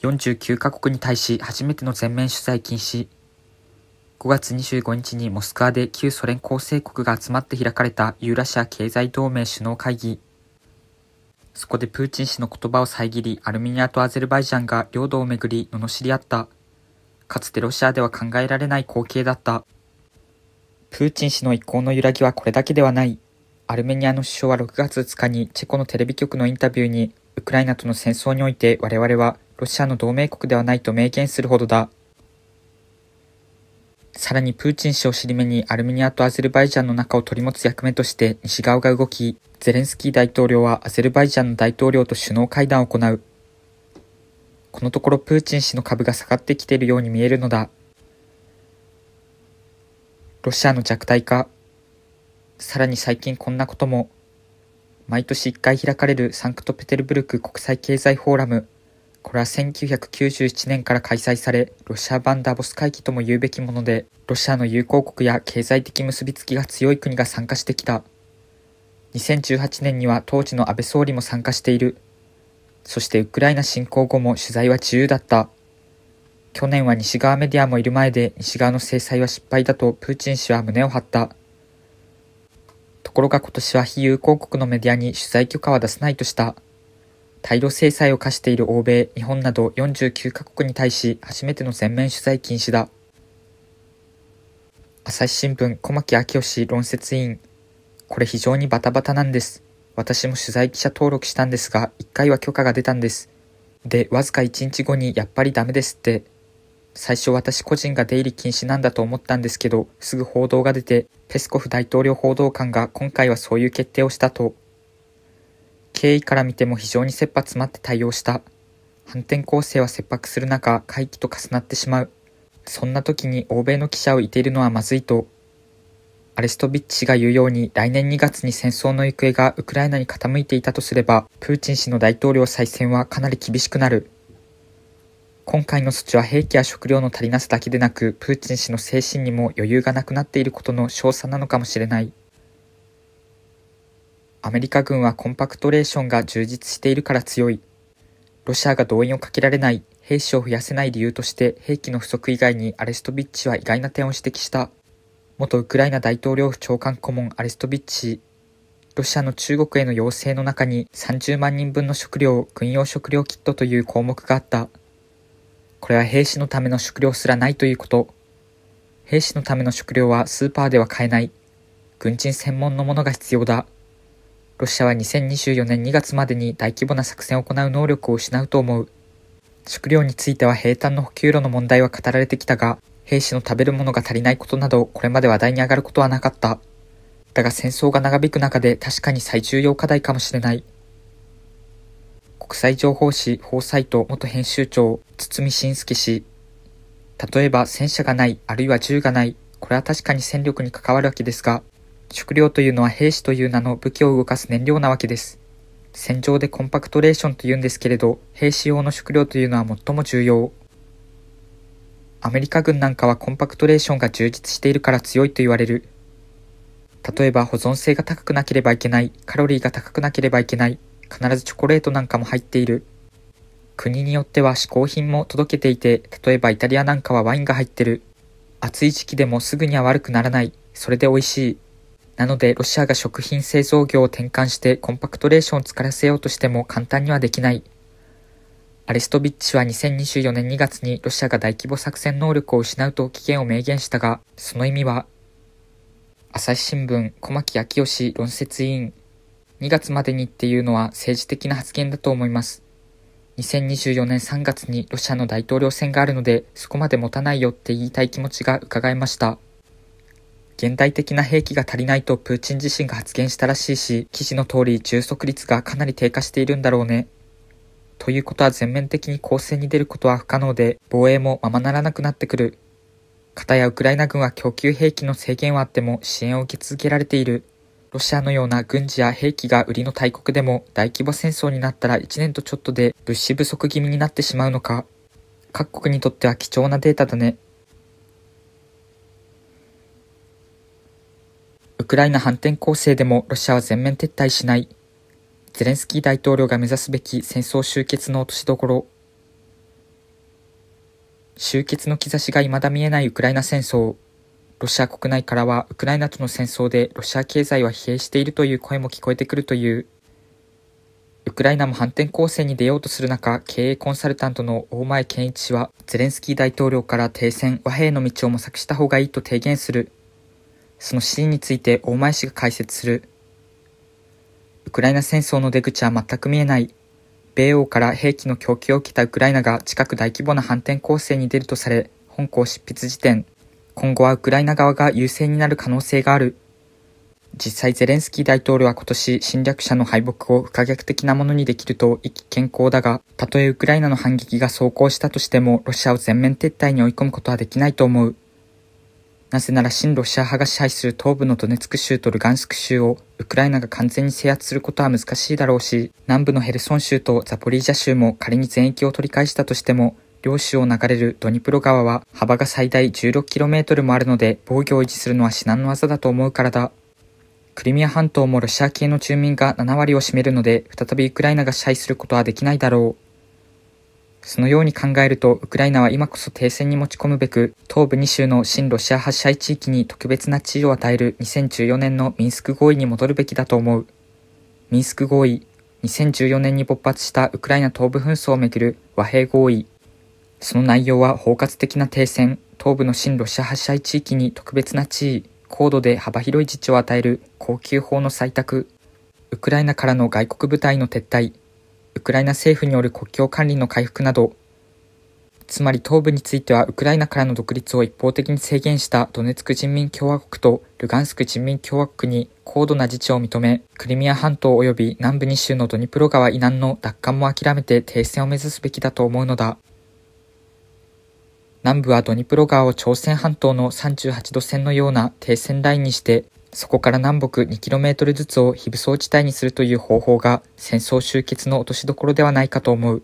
49カ国に対し初めての全面取材禁止5月25日にモスクワで旧ソ連構成国が集まって開かれたユーラシア経済同盟首脳会議そこでプーチン氏の言葉を遮りアルメニアとアゼルバイジャンが領土をめぐり罵り合ったかつてロシアでは考えられない光景だったプーチン氏の意向の揺らぎはこれだけではないアルメニアの首相は6月2日にチェコのテレビ局のインタビューにウクライナとの戦争において我々はロシアの同盟国ではないと明言するほどだ。さらにプーチン氏を尻目にアルメニアとアゼルバイジャンの中を取り持つ役目として西側が動き、ゼレンスキー大統領はアゼルバイジャンの大統領と首脳会談を行う。このところプーチン氏の株が下がってきているように見えるのだ。ロシアの弱体化。さらに最近こんなことも。毎年1回開かれるサンクトペテルブルク国際経済フォーラムこれは1997年から開催され、ロシア版ダボス会議とも言うべきもので、ロシアの友好国や経済的結びつきが強い国が参加してきた。2018年には当時の安倍総理も参加している。そしてウクライナ侵攻後も取材は自由だった。去年は西側メディアもいる前で西側の制裁は失敗だとプーチン氏は胸を張った。ところが今年は非友好国のメディアに取材許可は出せないとした。対ロ制裁を課している欧米、日本など49カ国に対し初めての全面取材禁止だ。朝日新聞小牧明義論説委員これ非常にバタバタなんです。私も取材記者登録したんですが、1回は許可が出たんです。で、わずか1日後にやっぱりダメですって。最初私個人が出入り禁止なんだと思ったんですけど、すぐ報道が出て、ペスコフ大統領報道官が今回はそういう決定をしたと。経緯から見ても非常に切羽詰まって対応した。反転攻勢は切迫する中、回帰と重なってしまう。そんな時に欧米の記者をいているのはまずいと。アレストビッチ氏が言うように来年2月に戦争の行方がウクライナに傾いていたとすれば、プーチン氏の大統領再選はかなり厳しくなる。今回の措置は兵器や食料の足りなさだけでなく、プーチン氏の精神にも余裕がなくなっていることの証左なのかもしれない。アメリカ軍はコンパクトレーションが充実しているから強い。ロシアが動員をかけられない、兵士を増やせない理由として兵器の不足以外にアレストビッチは意外な点を指摘した。元ウクライナ大統領府長官顧問アレストビッチ、ロシアの中国への要請の中に30万人分の食料、軍用食料キットという項目があった。これは兵士のための食料すらないということ。兵士のための食料はスーパーでは買えない。軍人専門のものが必要だ。ロシアは2024年2月までに大規模な作戦を行う能力を失うと思う。食料については平坦の補給路の問題は語られてきたが、兵士の食べるものが足りないことなど、これまで話題に上がることはなかった。だが戦争が長引く中で確かに最重要課題かもしれない。国際情報誌、法サイト元編集長、堤伸介氏。例えば戦車がない、あるいは銃がない、これは確かに戦力に関わるわけですが、食料というのは兵士という名の武器を動かす燃料なわけです。戦場でコンパクトレーションというんですけれど、兵士用の食料というのは最も重要。アメリカ軍なんかはコンパクトレーションが充実しているから強いと言われる。例えば保存性が高くなければいけない、カロリーが高くなければいけない、必ずチョコレートなんかも入っている。国によっては嗜好品も届けていて、例えばイタリアなんかはワインが入ってる。暑い時期でもすぐには悪くならない、それで美味しい。なので、ロシアが食品製造業を転換してコンパクトレーションを作らせようとしても簡単にはできない。アレストビッチは2024年2月にロシアが大規模作戦能力を失うと危険を明言したが、その意味は、朝日新聞、小牧昭義論説委員、2月までにっていうのは政治的な発言だと思います。2024年3月にロシアの大統領選があるので、そこまで持たないよって言いたい気持ちが伺えました。現代的な兵器が足りないとプーチン自身が発言したらしいし、記事の通り充足率がかなり低下しているんだろうね。ということは全面的に攻勢に出ることは不可能で、防衛もままならなくなってくる。かたやウクライナ軍は供給兵器の制限はあっても支援を受け続けられている。ロシアのような軍事や兵器が売りの大国でも大規模戦争になったら1年とちょっとで物資不足気味になってしまうのか。各国にとっては貴重なデータだね。クライナ反転攻勢でもロシアは全面撤退しない。ゼレンスキー大統領が目指すべき戦争終結の落としどころ。終結の兆しが未だ見えないウクライナ戦争。ロシア国内からはウクライナとの戦争でロシア経済は疲弊しているという声も聞こえてくるという。ウクライナも反転攻勢に出ようとする中、経営コンサルタントの大前健一氏は、ゼレンスキー大統領から停戦、和平の道を模索した方がいいと提言する。その死因について大前氏が解説する。ウクライナ戦争の出口は全く見えない。米欧から兵器の供給を受けたウクライナが近く大規模な反転攻勢に出るとされ、本校執筆時点。今後はウクライナ側が優勢になる可能性がある。実際ゼレンスキー大統領は今年侵略者の敗北を不可逆的なものにできると意気健康だが、たとえウクライナの反撃が走行したとしてもロシアを全面撤退に追い込むことはできないと思う。なぜなら親ロシア派が支配する東部のドネツク州とルガンスク州をウクライナが完全に制圧することは難しいだろうし、南部のヘルソン州とザポリージャ州も仮に全域を取り返したとしても、両州を流れるドニプロ川は幅が最大 16km もあるので防御を維持するのは至難の業だと思うからだ。クリミア半島もロシア系の住民が7割を占めるので、再びウクライナが支配することはできないだろう。そのように考えると、ウクライナは今こそ停戦に持ち込むべく、東部2州の親ロシア発射地域に特別な地位を与える2014年のミンスク合意に戻るべきだと思う。ミンスク合意、2014年に勃発したウクライナ東部紛争をめぐる和平合意。その内容は包括的な停戦、東部の親ロシア発射地域に特別な地位、高度で幅広い自治を与える高級法の採択、ウクライナからの外国部隊の撤退、ウクライナ政府による国境管理の回復など、つまり東部についてはウクライナからの独立を一方的に制限したドネツク人民共和国とルガンスク人民共和国に高度な自治を認め、クリミア半島及び南部2州のドニプロ川以南の奪還も諦めて停戦を目指すべきだと思うのだ。南部はドニプロ川を朝鮮半島の38度線のような停戦ラインにして、そこから南北 2km ずつを非武装地帯にするという方法が戦争終結の落としどころではないかと思う。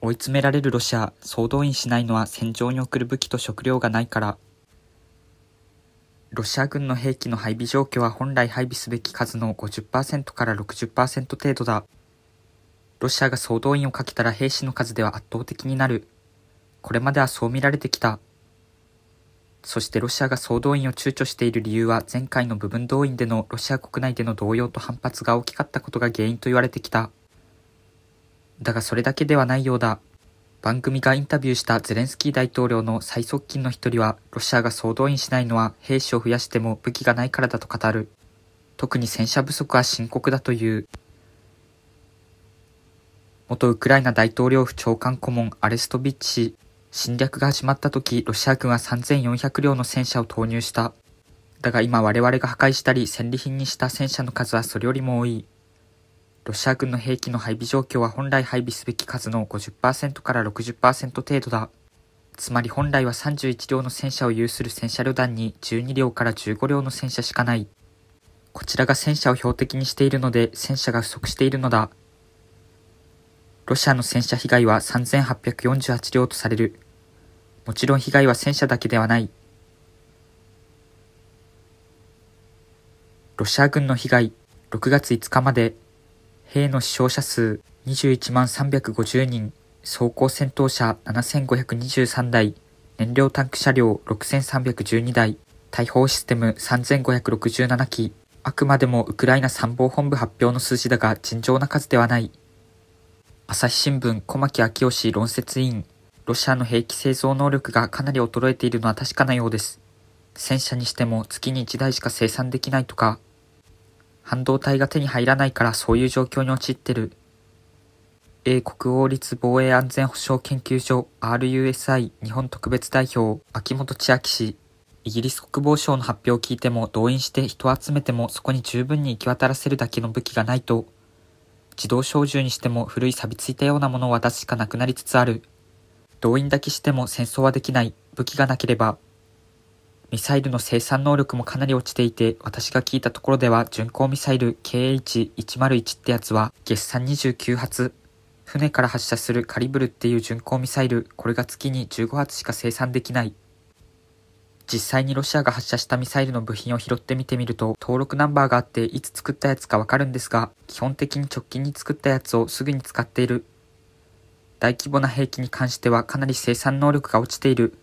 追い詰められるロシア、総動員しないのは戦場に送る武器と食料がないから。ロシア軍の兵器の配備状況は本来配備すべき数の50%から60%程度だ。ロシアが総動員をかけたら兵士の数では圧倒的になる。これまではそう見られてきた。そしてロシアが総動員を躊躇している理由は前回の部分動員でのロシア国内での動揺と反発が大きかったことが原因と言われてきた。だがそれだけではないようだ。番組がインタビューしたゼレンスキー大統領の最側近の一人は、ロシアが総動員しないのは兵士を増やしても武器がないからだと語る。特に戦車不足は深刻だという。元ウクライナ大統領府長官顧問アレストビッチ氏侵略が始まった時、ロシア軍は3400両の戦車を投入した。だが今我々が破壊したり戦利品にした戦車の数はそれよりも多い。ロシア軍の兵器の配備状況は本来配備すべき数の50%から60%程度だ。つまり本来は31両の戦車を有する戦車旅団に12両から15両の戦車しかない。こちらが戦車を標的にしているので戦車が不足しているのだ。ロシアの戦車被害は3848両とされる。もちろん被害は戦車だけではない。ロシア軍の被害、6月5日まで、兵の死傷者数21万350人、装甲戦闘車7523台、燃料タンク車両6312台、大砲システム3567機、あくまでもウクライナ参謀本部発表の数字だが尋常な数ではない。朝日新聞小牧昭義論説委員ロシアの兵器製造能力がかなり衰えているのは確かなようです。戦車にしても月に1台しか生産できないとか、半導体が手に入らないからそういう状況に陥ってる。英国王立防衛安全保障研究所 RUSI 日本特別代表秋元千秋氏、イギリス国防省の発表を聞いても動員して人を集めてもそこに十分に行き渡らせるだけの武器がないと、自動小銃にしても古い錆びついたようなものを渡すしかなくなりつつある。動員だけしても戦争はできない武器がなければミサイルの生産能力もかなり落ちていて、私が聞いたところでは、巡航ミサイル KH101 ってやつは、月産29発。船から発射するカリブルっていう巡航ミサイル、これが月に15発しか生産できない。実際にロシアが発射したミサイルの部品を拾ってみてみると、登録ナンバーがあっていつ作ったやつかわかるんですが、基本的に直近に作ったやつをすぐに使っている大規模な兵器に関してはかなり生産能力が落ちている